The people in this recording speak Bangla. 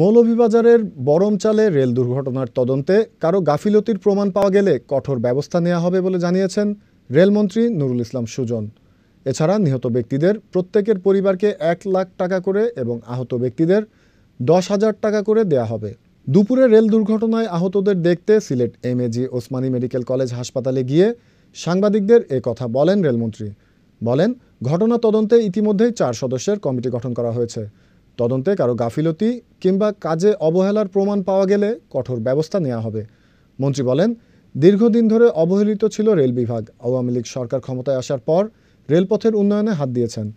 মৌলভীবাজারের বরমচালে রেল দুর্ঘটনার তদন্তে কারো গাফিলতির প্রমাণ পাওয়া গেলে কঠোর ব্যবস্থা নেওয়া হবে বলে জানিয়েছেন রেলমন্ত্রী নুরুল ইসলাম সুজন এছাড়া নিহত ব্যক্তিদের প্রত্যেকের পরিবারকে এক লাখ টাকা করে এবং আহত ব্যক্তিদের দশ হাজার টাকা করে দেয়া হবে দুপুরে রেল দুর্ঘটনায় আহতদের দেখতে Sylhet M AG Osmani medical college হাসপাতালে গিয়ে সাংবাদিকদের এ কথা বলেন রেলমন্ত্রী বলেন ঘটনা তদন্তে ইতিমধ্যেই চার সদস্যের কমিটি গঠন করা হয়েছে তদন্তে কারো গাফিলতি কিংবা কাজে অবহেলার প্রমাণ পাওয়া গেলে কঠোর ব্যবস্থা নেওয়া হবে মন্ত্রী বলেন দীর্ঘদিন ধরে অবহেলিত ছিল রেল বিভাগ আওয়ামী লীগ সরকার ক্ষমতায় আসার পর রেলপথের উন্নয়নে হাত দিয়েছেন